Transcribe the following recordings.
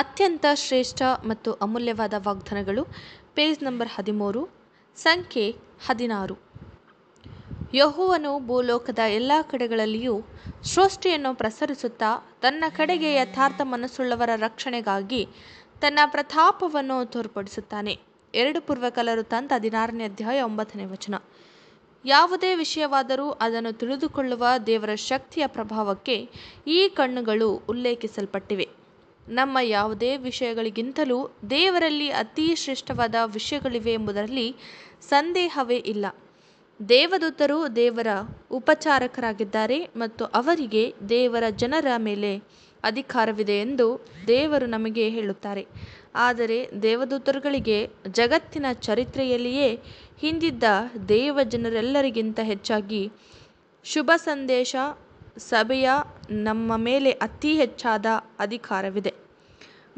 ಅತ್ಯಂತ ಶ್ರೇಷ್ಠ ಮತ್ತು ಅಮೂಲ್ಯವಾದ ವಾಗ್ದಾನಗಳು ಪೇಜ್ ನಂಬರ್ ಹದಿಮೂರು ಸಂಖ್ಯೆ ಹದಿನಾರು ಯಹುವನು ಭೂಲೋಕದ ಎಲ್ಲ ಕಡೆಗಳಲ್ಲಿಯೂ ಸೃಷ್ಟಿಯನ್ನು ಪ್ರಸರಿಸುತ್ತಾ ತನ್ನ ಕಡೆಗೆ ಯಥಾರ್ಥ ಮನಸ್ಸುಳ್ಳವರ ರಕ್ಷಣೆಗಾಗಿ ತನ್ನ ಪ್ರತಾಪವನ್ನು ತೋರ್ಪಡಿಸುತ್ತಾನೆ ಎರಡು ಪೂರ್ವಕಲರು ತಂದ ಹದಿನಾರನೇ ಅಧ್ಯಾಯ ಒಂಬತ್ತನೇ ವಚನ ಯಾವುದೇ ವಿಷಯವಾದರೂ ಅದನ್ನು ತಿಳಿದುಕೊಳ್ಳುವ ದೇವರ ಶಕ್ತಿಯ ಪ್ರಭಾವಕ್ಕೆ ಈ ಕಣ್ಣುಗಳು ಉಲ್ಲೇಖಿಸಲ್ಪಟ್ಟಿವೆ ನಮ್ಮ ಯಾವುದೇ ವಿಷಯಗಳಿಗಿಂತಲೂ ದೇವರಲ್ಲಿ ಅತಿ ಶ್ರೇಷ್ಠವಾದ ವಿಷಯಗಳಿವೆ ಎಂಬುದರಲ್ಲಿ ಸಂದೇಹವೇ ಇಲ್ಲ ದೇವದೂತರು ದೇವರ ಉಪಚಾರಕರಾಗಿದ್ದಾರೆ ಮತ್ತು ಅವರಿಗೆ ದೇವರ ಜನರ ಮೇಲೆ ಅಧಿಕಾರವಿದೆ ಎಂದು ದೇವರು ನಮಗೆ ಹೇಳುತ್ತಾರೆ ಆದರೆ ದೇವದೂತರುಗಳಿಗೆ ಜಗತ್ತಿನ ಚರಿತ್ರೆಯಲ್ಲಿಯೇ ಹಿಂದಿದ್ದ ದೇವ ಜನರೆಲ್ಲರಿಗಿಂತ ಹೆಚ್ಚಾಗಿ ಶುಭ ಸಂದೇಶ ಸಭೆಯ ನಮ್ಮ ಮೇಲೆ ಅತಿ ಹೆಚ್ಚಾದ ಅಧಿಕಾರವಿದೆ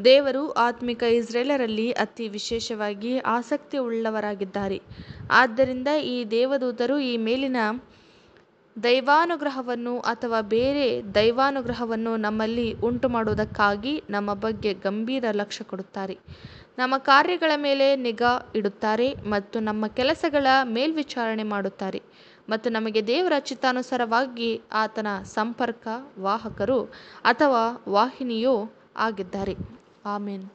ದೇವರು ಆತ್ಮಿಕ ಇಸ್ರೇಲರಲ್ಲಿ ಅತಿ ವಿಶೇಷವಾಗಿ ಆಸಕ್ತಿ ಉಳ್ಳವರಾಗಿದ್ದಾರೆ ಆದ್ದರಿಂದ ಈ ದೇವದೂತರು ಈ ಮೇಲಿನ ದೈವಾನುಗ್ರಹವನ್ನು ಅಥವಾ ಬೇರೆ ದೈವಾನುಗ್ರಹವನ್ನು ನಮ್ಮಲ್ಲಿ ಉಂಟು ಮಾಡುವುದಕ್ಕಾಗಿ ನಮ್ಮ ಬಗ್ಗೆ ಗಂಭೀರ ಲಕ್ಷ್ಯ ಕೊಡುತ್ತಾರೆ ನಮ್ಮ ಕಾರ್ಯಗಳ ಮೇಲೆ ನಿಗಾ ಇಡುತ್ತಾರೆ ಮತ್ತು ನಮ್ಮ ಕೆಲಸಗಳ ಮೇಲ್ವಿಚಾರಣೆ ಮಾಡುತ್ತಾರೆ ಮತ್ತು ನಮಗೆ ದೇವರ ಚಿತ್ತಾನುಸಾರವಾಗಿ ಆತನ ಸಂಪರ್ಕ ವಾಹಕರು ಅಥವಾ ವಾಹಿನಿಯೂ ಆಗಿದ್ದಾರೆ ಆಮೇನ್